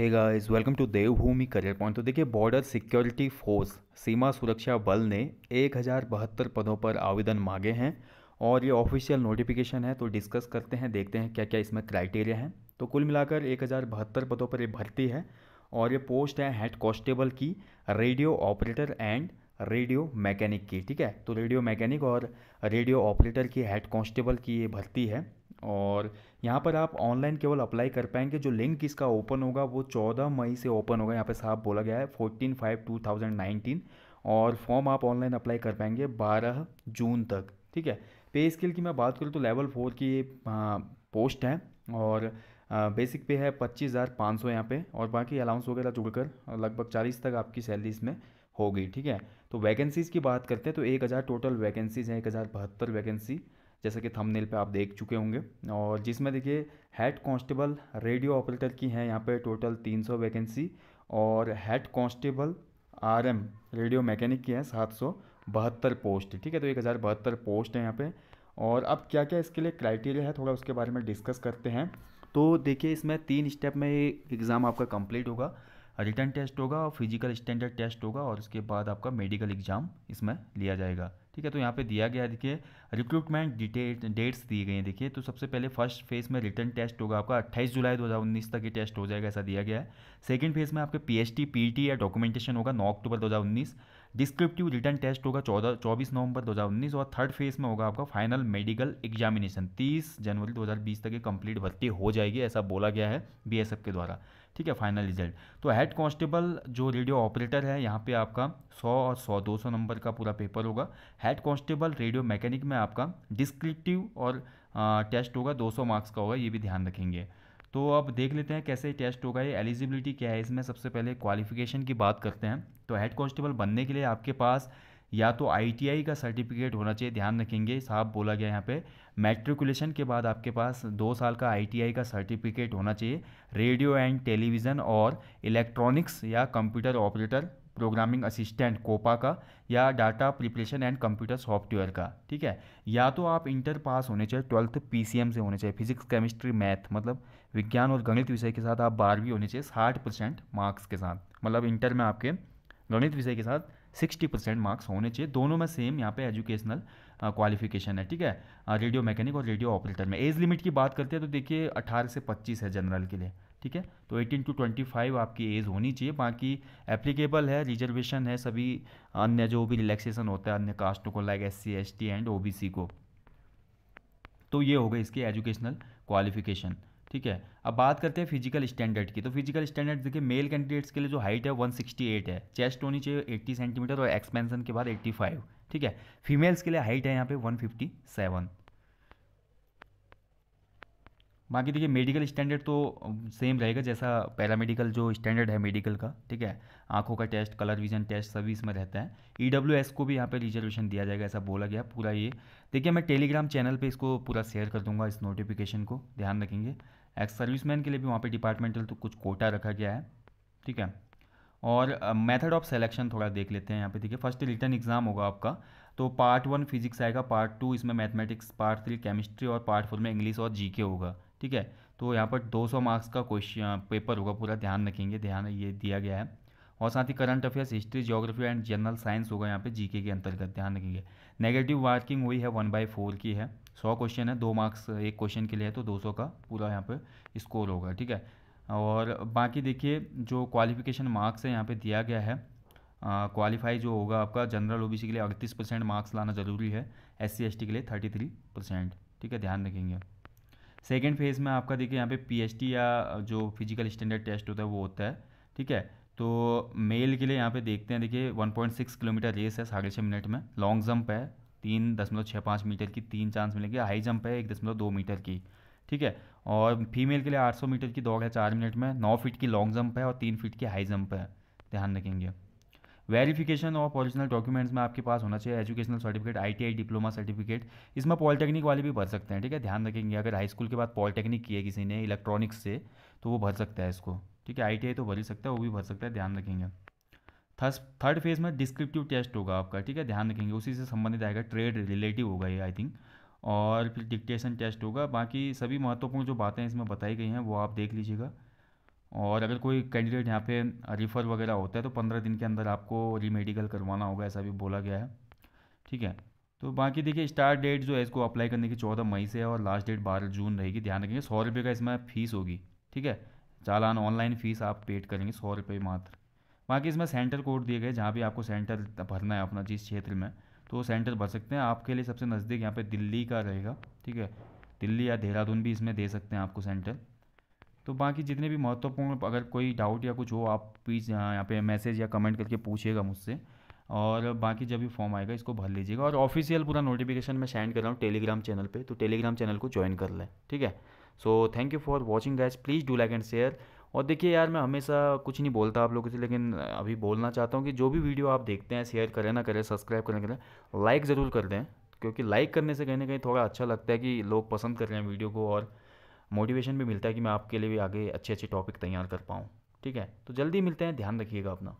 hey guys welcome to Devbhoomi career point तो देखिए border security force सीमा सुरक्षा बल ने एक पदों पर आवेदन मांगे हैं और ये ऑफिशियल नोटिफिकेशन है तो डिस्कस करते हैं देखते हैं क्या क्या इसमें क्राइटेरिया है तो कुल मिलाकर एक पदों पर ये भर्ती है और ये पोस्ट है हेड कॉन्स्टेबल की radio operator and radio mechanic की ठीक है तो रेडियो मैकेनिक और रेडियो ऑपरेटर की हेड कॉन्स्टेबल की ये भर्ती है और यहाँ पर आप ऑनलाइन केवल अप्लाई कर पाएंगे जो लिंक इसका ओपन होगा वो चौदह मई से ओपन होगा यहाँ पे साफ बोला गया है fourteen five two thousand nineteen और फॉर्म आप ऑनलाइन अप्लाई कर पाएंगे बारह जून तक ठीक है पे स्किल की मैं बात करूँ तो लेवल फोर की पोस्ट है और बेसिक पे है पच्चीस हज़ार पाँच सौ यहाँ पर और बाकी अलाउंस वगैरह जुड़कर लगभग चालीस तक आपकी सैलरी इसमें होगी ठीक है तो वैकेंसीज़ की बात करते हैं तो एक हज़ार टोटल वैकेंसीज़ हैं एक हज़ार बहत्तर वैकेंसी जैसे कि थंबनेल पे आप देख चुके होंगे और जिसमें देखिए हेड कांस्टेबल रेडियो ऑपरेटर की हैं यहाँ पे टोटल 300 वैकेंसी और head constable RM radio mechanic की हैं सात पोस्ट ठीक है तो एक पोस्ट है यहाँ पर और अब क्या क्या इसके लिए क्राइटेरिया है थोड़ा उसके बारे में डिस्कस करते हैं तो देखिए इसमें तीन स्टेप में ये एग्ज़ाम आपका कंप्लीट होगा रिटर्न टेस्ट होगा और फिजिकल स्टैंडर्ड टेस्ट होगा और उसके बाद आपका मेडिकल एग्जाम इसमें लिया जाएगा ठीक है तो यहाँ पे दिया गया देखिए रिक्रूटमेंट डिटेल डेट्स दिए गए हैं देखिए तो सबसे पहले फर्स्ट फेज में रिटर्न टेस्ट होगा आपका 28 जुलाई 2019 तक ये टेस्ट हो जाएगा ऐसा दिया गया है सेकेंड फेज में आपके पी एच पी टी या डॉक्यूमेंटेशन होगा नौ अक्टूबर दो डिस्क्रिप्टिव रिटर्न टेस्ट होगा चौदह चौबीस नवंबर 2019 और थर्ड फेज में होगा आपका फाइनल मेडिकल एग्जामिनेशन 30 जनवरी 2020 तक ये कंप्लीट भर्ती हो जाएगी ऐसा बोला गया है बीएसएफ के द्वारा ठीक है फाइनल रिजल्ट तो हेड कांस्टेबल जो रेडियो ऑपरेटर है यहाँ पे आपका 100 और 100 200 नंबर का पूरा पेपर होगा हेड कांस्टेबल रेडियो मैकेनिक में आपका डिस्क्रिप्टिव और आ, टेस्ट होगा 200 मार्क्स का होगा ये भी ध्यान रखेंगे तो अब देख लेते हैं कैसे टेस्ट होगा ये एलिजिबिलिटी क्या है इसमें सबसे पहले क्वालिफिकेशन की बात करते हैं तो हेड कॉन्स्टेबल बनने के लिए आपके पास या तो आईटीआई का सर्टिफिकेट होना चाहिए ध्यान रखेंगे साहब बोला गया यहाँ पे मैट्रिकुलेशन के बाद आपके पास दो साल का आईटीआई का सर्टिफिकेट होना चाहिए रेडियो एंड टेलीविज़न और इलेक्ट्रॉनिक्स या computer operator programming assistant COPA का या data preparation and computer software का ठीक है या तो आप इंटर पास होने चाहिए ट्वेल्थ पीसीएम से होने चाहिए फिजिक्स केमिस्ट्री मैथ मतलब विज्ञान और गणित विषय के साथ आप बारहवीं होने चाहिए साठ परसेंट मार्क्स के साथ मतलब इंटर में आपके गणित विषय के साथ सिक्सटी परसेंट मार्क्स होने चाहिए दोनों में सेम यहाँ पे एजुकेशनल क्वालिफिकेशन है ठीक है रेडियो मैकेनिक और रेडियो ऑपरेटर में एज लिमिट की बात करते हैं तो देखिए अठारह से पच्चीस है जनरल के लिए ठीक है तो 18 टू 25 आपकी एज होनी चाहिए बाकी एप्लीकेबल है रिजर्वेशन है सभी अन्य जो भी रिलैक्सेशन होता है अन्य कास्टों को like S C S T and O B C को तो ये हो गए इसके एजुकेशनल क्वालिफिकेशन ठीक है अब बात करते हैं फिजिकल स्टैंडर्ड की तो फिजिकल स्टैंडर्ड देखिए मेल कैंडिडेट्स के लिए जो हाइट है 168 है चेस्ट होनी चाहिए 80 सेंटीमीटर और एक्सपेंशन के बाद 85 ठीक है फीमेल्स के लिए हाइट है यहाँ पे 157 बाकी देखिए मेडिकल स्टैंडर्ड तो सेम रहेगा जैसा पैरामेडिकल जो स्टैंडर्ड है मेडिकल का ठीक है आंखों का टेस्ट कलर विजन टेस्ट सभी इसमें रहता है ई e को भी यहाँ पे रिजर्वेशन दिया जाएगा ऐसा बोला गया पूरा ये देखिए मैं टेलीग्राम चैनल पे इसको पूरा शेयर कर दूंगा इस नोटिफिकेशन को ध्यान रखेंगे एक्स सर्विस के लिए भी वहाँ पर डिपार्टमेंटल तो कुछ कोटा रखा गया है ठीक है और मैथड ऑफ सेलेक्शन थोड़ा देख लेते हैं यहाँ पर देखिए फर्स्ट रिटर्न एग्जाम होगा आपका तो पार्ट वन फिजिक्स आएगा पार्ट टू इसमें मैथमेटिक्स पार्ट थ्री केमिस्ट्री और पार्ट फोर में इंग्लिश और जी होगा ठीक है तो यहाँ पर 200 मार्क्स का क्वेश्चन पेपर होगा पूरा ध्यान रखेंगे ध्यान ये दिया गया है और साथ ही current affairs history geography and general science होगा यहाँ पे जीके के अंतर्गत ध्यान रखेंगे नेगेटिव मार्किंग हुई है वन बाई फोर की है सौ क्वेश्चन है दो मार्क्स एक क्वेश्चन के लिए है तो दो सौ का पूरा यहाँ पे स्कोर होगा ठीक है और बाकी देखिए जो क्वालिफिकेशन मार्क्स है यहाँ पर दिया गया है क्वालिफाई जो होगा आपका जनरल ओ के लिए अड़तीस परसेंट मार्क्स लाना जरूरी है एस सी के लिए थर्टी थ्री परसेंट ठीक है ध्यान रखेंगे सेकेंड फेज़ में आपका देखिए यहाँ पे पीएचटी या जो फिजिकल स्टैंडर्ड टेस्ट होता है वो होता है ठीक है तो मेल के लिए यहाँ पे देखते हैं देखिए 1.6 किलोमीटर रेस है साढ़े छः मिनट में लॉन्ग जंप है तीन दशमलव छः पाँच मीटर की तीन चांस मिलेंगे हाई जंप है एक दशमलव दो मीटर की ठीक है और फीमेल के लिए 800 मीटर की दौड़ है चार मिनट में नौ फीट की लॉन्ग जंप है और तीन फीट की हाई जंप है ध्यान रखेंगे वेरिफिकेशन ऑफ ऑरिजिनल डॉक्यूमेंट्स में आपके पास होना चाहिए एजुकेशनल सर्टिफिकेट आई डिप्लोमा सर्टिफिकेट इसमें पॉलिटेक्निक वाले भी भर सकते हैं ठीक है ध्यान रखेंगे अगर हाई स्कूल के बाद पॉलिटेक्निक किए किसी ने इलेक्ट्रॉनिक्स से तो वो भर सकता है इसको ठीक है आई तो भर ही सकता है वो भी भर सकता है ध्यान रखेंगे थर्ड फेज में डिस्क्रिप्टिव टेस्ट होगा आपका ठीक है ध्यान रखेंगे उसी से संबंधित आएगा ट्रेड रिलेटिव होगा ये आई थिंक और फिर डिक्टेशन टेस्ट होगा बाकी सभी महत्वपूर्ण जो बातें इसमें बताई गई हैं वो आप देख लीजिएगा और अगर कोई कैंडिडेट यहाँ पे रिफ़र वगैरह होता है तो पंद्रह दिन के अंदर आपको रीमेडिकल करवाना होगा ऐसा भी बोला गया है ठीक है तो बाकी देखिए स्टार्ट डेट जो है इसको अप्लाई करने की चौदह मई से है और लास्ट डेट बारह जून रहेगी ध्यान रखेंगे सौ रुपये का इसमें फ़ीस होगी ठीक है चालान ऑनलाइन फ़ीस आप पेड करेंगे सौ रुपये मात्र बाकी इसमें सेंटर कोड दिए गए जहाँ भी आपको सेंटर भरना है अपना जिस क्षेत्र में तो वो सेंटर भर सकते हैं आपके लिए सबसे नज़दीक यहाँ पर दिल्ली का रहेगा ठीक है दिल्ली या देहरादून भी इसमें दे सकते हैं आपको सेंटर तो बाकी जितने भी महत्वपूर्ण अगर कोई डाउट या कुछ हो आप प्लीज़ यहाँ पे मैसेज या कमेंट करके पूछिएगा मुझसे और बाकी जब भी फॉर्म आएगा इसको भर लीजिएगा और ऑफिशियल पूरा नोटिफिकेशन मैं सेंड कर रहा हूँ टेलीग्राम चैनल पे तो टेलीग्राम चैनल को ज्वाइन कर लें ठीक है so thank you for watching guys please do like and share और देखिए यार मैं हमेशा कुछ नहीं बोलता आप लोगों से लेकिन अभी बोलना चाहता हूँ कि जो भी वीडियो आप देखते हैं शेयर करें ना करें सब्सक्राइब करें करें लाइक ज़रूर कर दें क्योंकि लाइक करने से कहीं ना कहीं थोड़ा अच्छा लगता है कि लोग पसंद कर रहे हैं वीडियो को और मोटिवेशन भी मिलता है कि मैं आपके लिए भी आगे अच्छे अच्छे टॉपिक तैयार कर पाऊँ ठीक है तो जल्दी मिलते हैं ध्यान रखिएगा अपना